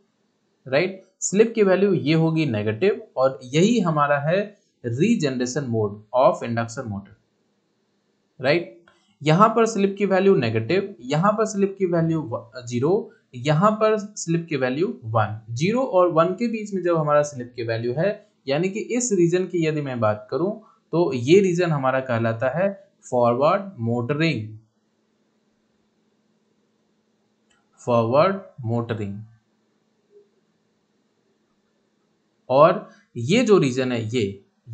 A: राइट स्लिप की वैल्यू ये होगी नेगेटिव और यही हमारा है regeneration mode of induction motor right यहां पर स्लिप की वैल्यू नेगेटिव यहां पर स्लिप की वैल्यू जीरो यहाँ पर स्लिप की वैल्यू वन जीरो और वन के बीच में जब हमारा स्लिप की वैल्यू है यानी कि इस रीजन की यदि मैं बात करूं तो ये रीजन हमारा कहलाता है फॉरवर्ड मोटरिंग फॉरवर्ड मोटरिंग और ये जो रीजन है ये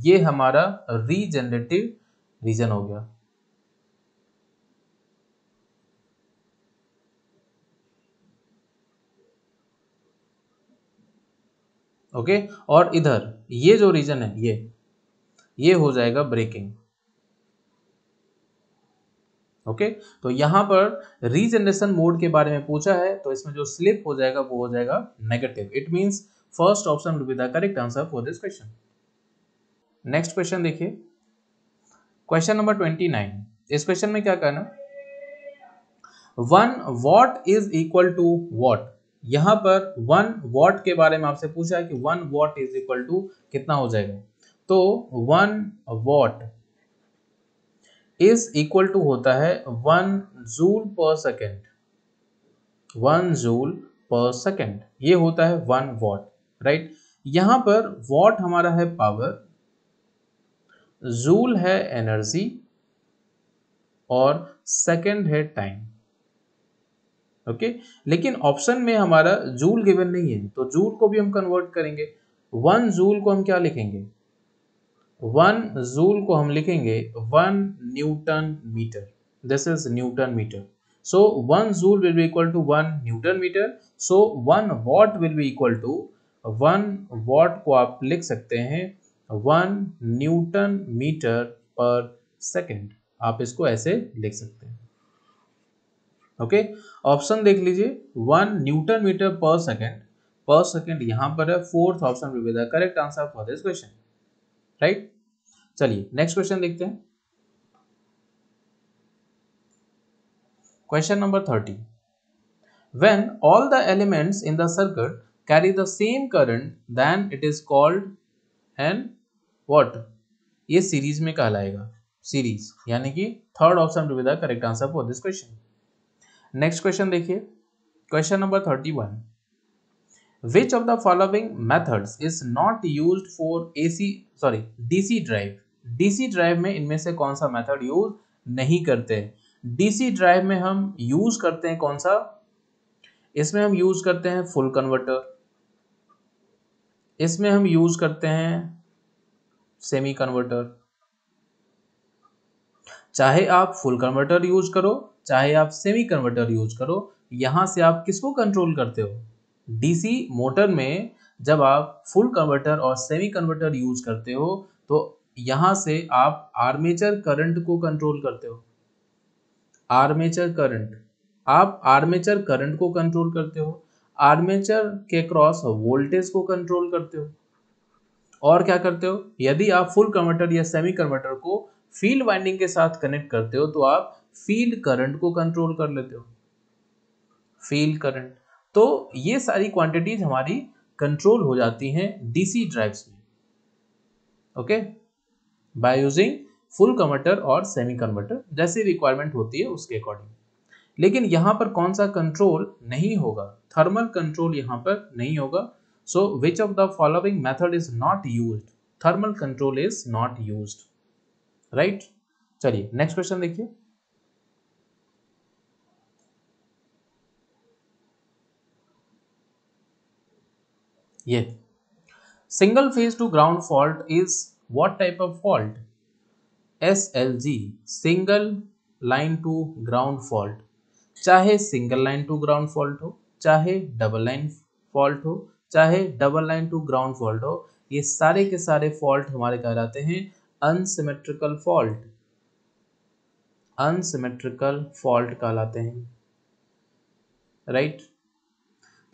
A: ये हमारा रीजनरेटिव रीजन हो गया ओके और इधर ये जो रीजन है ये ये हो जाएगा ब्रेकिंग ओके तो यहां पर रीजनरेशन मोड के बारे में पूछा है तो इसमें जो स्लिप हो जाएगा वो हो जाएगा negative it means first option with the correct answer for this question next question देखिए क्वेश्चन नंबर ट्वेंटी नाइन इस क्वेश्चन में क्या करना one watt is equal to watt यहां पर वन वॉट के बारे में आपसे पूछा है कि one watt is equal to कितना हो जाएगा तो one watt is equal to होता है one joule per second one joule per second ये होता है वन वॉट राइट यहां पर वॉट हमारा है पावर जूल है एनर्जी और सेकेंड है टाइम ओके लेकिन ऑप्शन में हमारा जूल गिवन नहीं है तो जूल को भी हम कन्वर्ट करेंगे वन जूल को हम क्या लिखेंगे वन जूल को हम लिखेंगे one newton meter this is newton meter so 1 joule will be equal to 1 newton meter so 1 watt will be equal to 1 watt को आप लिख सकते हैं 1 न्यूटन मीटर पर सेकेंड आप इसको ऐसे लिख सकते हैं ओके ऑप्शन देख लीजिए one newton meter per second per second यहाँ पर है fourth option will be correct answer for this question right चलिए नेक्स्ट क्वेश्चन देखते हैं question number thirty when all the elements in the circuit carry the same current then it is called an what ये series में कहलाएगा series यानी कि third option correct answer for this question next question देखिए question number thirty one which of the following methods is not use for AC sorry DC drive DC drive में इनमें से कौन सा मेथड यूज नहीं करते डीसी ड्राइव में हम यूज करते हैं कौन सा इसमें हम यूज करते हैं फुल कन्वर्टर इसमें हम यूज करते हैं सेमी कन्वर्टर चाहे आप फुल कन्वर्टर यूज करो चाहे आप सेमी कन्वर्टर यूज करो यहाँ से आप किसको कंट्रोल करते हो डीसी मोटर में जब आप फुल कन्वर्टर और सेमी कन्वर्टर यूज करते हो तो यहाँ से आप आर्मेचर करंट को कंट्रोल करते हो आर्मेचर करंट आप आर्मेचर करंट को कंट्रोल करते हो आर्मेचर के क्रॉस वोल्टेज को कंट्रोल करते हो और क्या करते हो यदि आप फुल कन्वर्टर या सेमी कन्वर्टर को फील्ड वाइंडिंग के साथ कनेक्ट करते हो तो आप फील्ड करंट को कंट्रोल कर लेते हो फील्ड करंट तो ये सारी क्वांटिटीज हमारी कंट्रोल हो जाती हैं डीसी ड्राइव्स में okay by using full converter और सेमी कन्वर्टर जैसी रिक्वायरमेंट होती है उसके अकॉर्डिंग लेकिन यहां पर कौन सा कंट्रोल नहीं होगा थर्मल कंट्रोल यहां पर नहीं होगा so which of the following method is not use thermal control is not use right चलिए नेक्स्ट क्वेश्चन देखिए ये single phase to ground fault is what type of fault S L G single line to ground fault चाहे single line to ground fault हो चाहे double line fault हो चाहे double line to ground fault हो ये सारे के सारे फॉल्ट हमारे कहलाते हैं अनसिमेट्रिकल फॉल्ट अनसिमेट्रिकल फॉल्ट कहलाते हैं राइट right?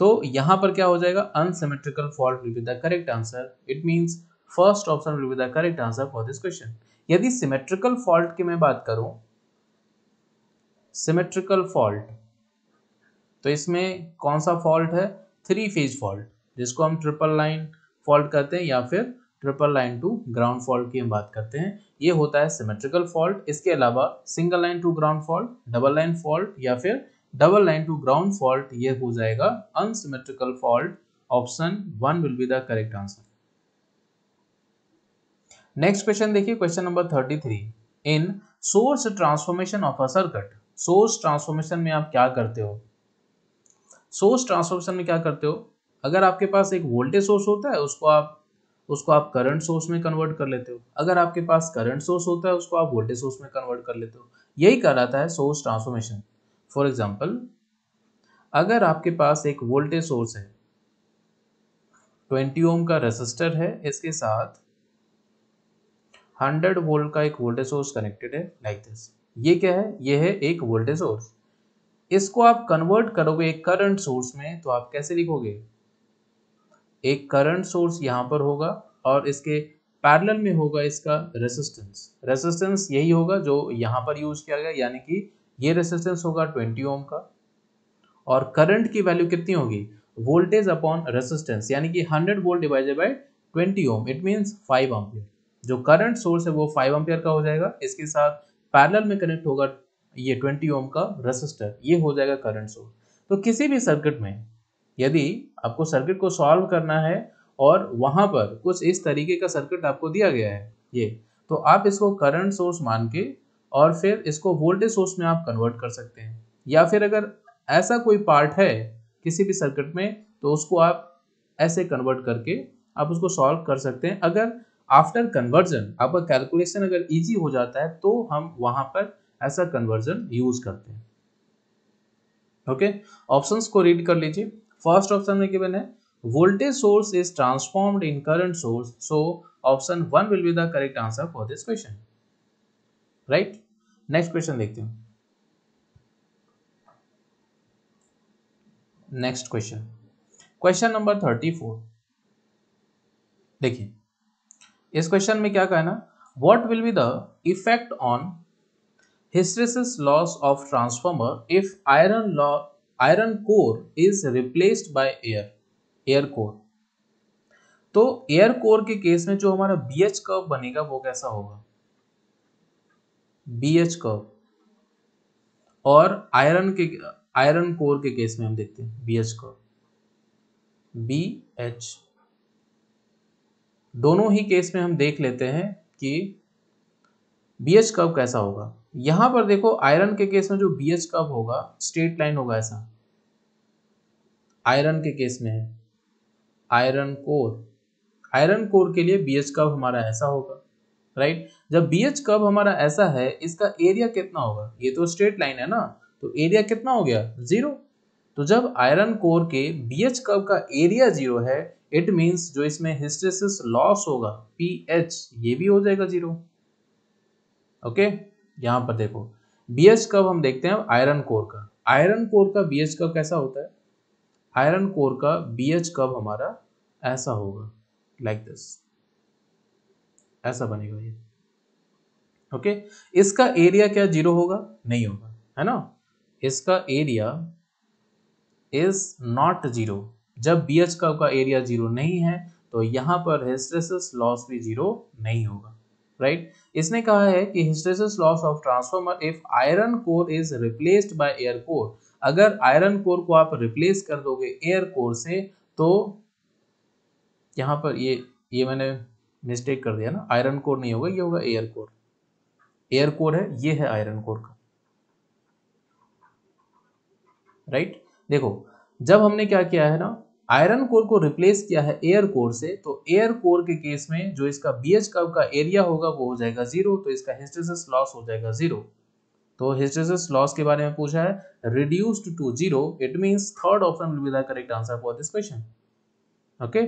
A: तो यहां पर क्या हो जाएगा unsymmetrical fault will be the correct answer it means first option will be the correct answer for this question यदि सिमेट्रिकल फॉल्ट की मैं बात करूं सिमेट्रिकल फॉल्ट तो इसमें कौन सा फॉल्ट है थ्री फेज फॉल्ट जिसको हम ट्रिपल लाइन फॉल्ट कहते हैं या फिर triple line to ground fault की हम बात करते हैं ये होता है सिमेट्रिकल फॉल्ट इसके अलावा single line to ground fault double line fault या फिर double line to ground fault ये हो जाएगा unsymmetrical fault option one will be the correct answer next question देखिए question number thirty three in source transformation of a circuit source transformation में आप क्या करते हो सोर्स ट्रांसफॉर्मेशन में क्या करते हो अगर आपके पास एक वोल्टेज सोर्स होता है उसको आप उसको आप करंट सोर्स में कन्वर्ट कर लेते हो अगर आपके पास करंट सोर्स होता है उसको आप वोल्टेज सोर्स में कन्वर्ट कर लेते हो यही कहलाता है सोर्स ट्रांसफॉर्मेशन फॉर एग्जाम्पल अगर आपके पास एक वोल्टेज सोर्स है 20 ओम का रेसिस्टर है इसके साथ 100 वोल्ट का एक वोल्टेज सोर्स कनेक्टेड है लाइक like दिस ये क्या है ये है एक वोल्टेज सोर्स इसको आप कन्वर्ट करोगे एक करंट सोर्स में तो आप कैसे लिखोगे एक करंट सोर्स यहां पर होगा और इसके पैरेलल में होगा इसका रेसिस्टेंस रेसिस्टेंस यही होगा जो यहां पर यूज किया गया यानी कि ये रेसिस्टेंस होगा ट्वेंटी ओम का और करंट की वैल्यू कितनी होगी वोल्टेज अपॉन रेसिस्टेंस यानी कि hundred volt divided by twenty ohm it means five ampere जो करंट सोर्स है वो फाइव एम्पियर का हो जाएगा इसके साथ पैरेलल में कनेक्ट होगा ये ट्वेंटी ओम का रेसिस्टर ये हो जाएगा करंट सोर्स तो किसी भी सर्किट में यदि आपको सर्किट को सॉल्व करना है और वहां पर कुछ इस तरीके का सर्किट आपको दिया गया है ये तो आप इसको करंट सोर्स मान के और फिर इसको वोल्टेज सोर्स में आप कन्वर्ट कर सकते हैं या फिर अगर ऐसा कोई पार्ट है किसी भी सर्किट में तो उसको आप ऐसे कन्वर्ट करके आप उसको सॉल्व कर सकते हैं अगर आफ्टर कन्वर्जन आपका कैलकुलेशन अगर इजी हो जाता है तो हम वहां पर ऐसा कन्वर्जन यूज़ करते हैं ओके okay? ऑप्शंस को रीड कर लीजिए फर्स्ट ऑप्शन में गिवन है voltage source is transformed in current source so option one will be the correct answer for this question right next question देखते हैं next question question number thirty four देखिए इस question में क्या कहना what will be the effect on hysteresis loss of transformer if iron law iron core is replaced by air air core तो air core के case में जो हमारा बीएच कर्व बनेगा वो कैसा होगा बी एच कर्व और आयरन के आयरन कोर के केस में हम देखते हैं B H curve B H दोनों ही केस में हम देख लेते हैं कि बी एच कर्व कैसा होगा यहां पर देखो आयरन के केस में जो बी एच कर्व होगा स्ट्रेट लाइन होगा ऐसा आयरन के केस में है आयरन कोर आयरन कोर के लिए बी एच कर्व हमारा ऐसा होगा राइट जब बी एच कब हमारा ऐसा है इसका एरिया कितना होगा ये तो स्ट्रेट लाइन है ना तो एरिया कितना हो गया जीरो तो जब आयरन कोर के बी एच कब का एरिया जीरो है इट मीन्स जो इसमें हिस्टेसिस लॉस होगा पी एच ये भी हो जाएगा जीरो ओके यहाँ पर देखो बी एच कब हम देखते हैं आयरन कोर का आयरन कोर का बी एच कब कैसा होता है आयरन कोर का बी एच कब हमारा ऐसा होगा लाइक like दिस ऐसा बनेगा ये ओके इसका एरिया क्या जीरो होगा नहीं होगा है ना इसका एरिया इज नॉट जीरो जब बी एच का एरिया जीरो नहीं है तो यहां पर हिस्ट्रेसिस लॉस भी जीरो नहीं होगा राइट right? इसने कहा है कि hysteresis loss of transformer if iron core is replaced by air core अगर आयरन कोर को आप रिप्लेस कर दोगे एयर कोर से तो यहां पर ये ये मैंने मिस्टेक कर दिया ना आयरन कोर नहीं होगा ये होगा एयर कोर एयर कोर है ये है आयरन कोर का राइट देखो जब हमने क्या किया है ना आयरन कोर को रिप्लेस किया है एयर कोर से तो एयर कोर के केस में जो इसका बीएच कव का एरिया होगा वो हो जाएगा जीरो तो इसका हिस्टेसिस लॉस हो जाएगा जीरो तो हिस्टेसिस लॉस के बारे में पूछा है reduced to zero it means third option will be the correct answer for this question okay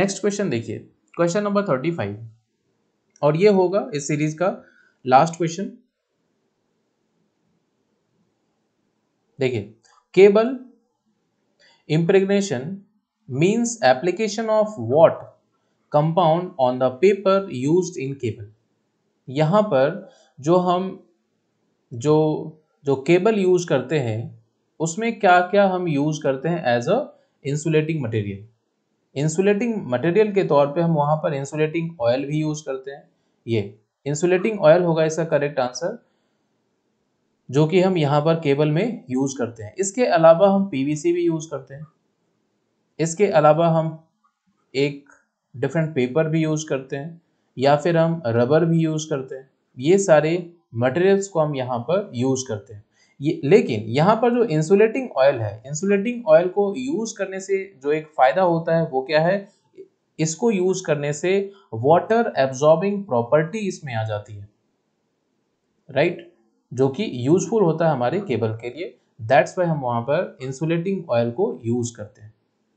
A: next question देखिए क्वेश्चन नंबर थर्टी फाइव और ये होगा इस सीरीज का लास्ट क्वेश्चन देखिए cable impregnation means application of what compound on the paper used in cable यहां पर जो हम जो जो केबल यूज करते हैं उसमें क्या क्या हम यूज करते हैं as a insulating material insulating material के तौर पे हम वहां पर इंसुलेटिंग ऑयल भी यूज़ करते हैं ये इंसुलेटिंग ऑयल होगा इसका करेक्ट आंसर जो कि हम यहाँ पर केबल में यूज करते हैं इसके अलावा हम पीवीसी भी यूज करते हैं इसके अलावा हम एक डिफरेंट पेपर भी यूज करते हैं या फिर हम रबर भी यूज करते हैं ये सारे मटेरियल्स को हम यहाँ पर यूज करते हैं ये लेकिन यहाँ पर जो इंसुलेटिंग ऑयल है इंसुलेटिंग ऑयल को यूज करने से जो एक फायदा होता है वो क्या है इसको यूज करने से वाटर एब्जॉर्बिंग प्रॉपर्टी इसमें आ जाती है राइट right? जो कि यूजफुल होता है हमारे केबल के लिए दैट्स वाई हम वहां पर इंसुलेटिंग ऑयल को यूज करते हैं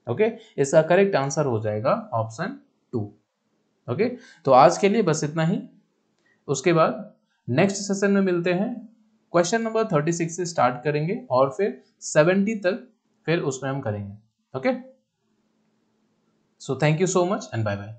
A: ओके okay? इसका करेक्ट आंसर हो जाएगा ऑप्शन टू ओके तो आज के लिए बस इतना ही उसके बाद नेक्स्ट सेशन में मिलते हैं क्वेश्चन नंबर थर्टी सिक्स से स्टार्ट करेंगे और फिर सेवेंटी तक फिर उसमें हम करेंगे okay okay? So thank you so much and bye bye.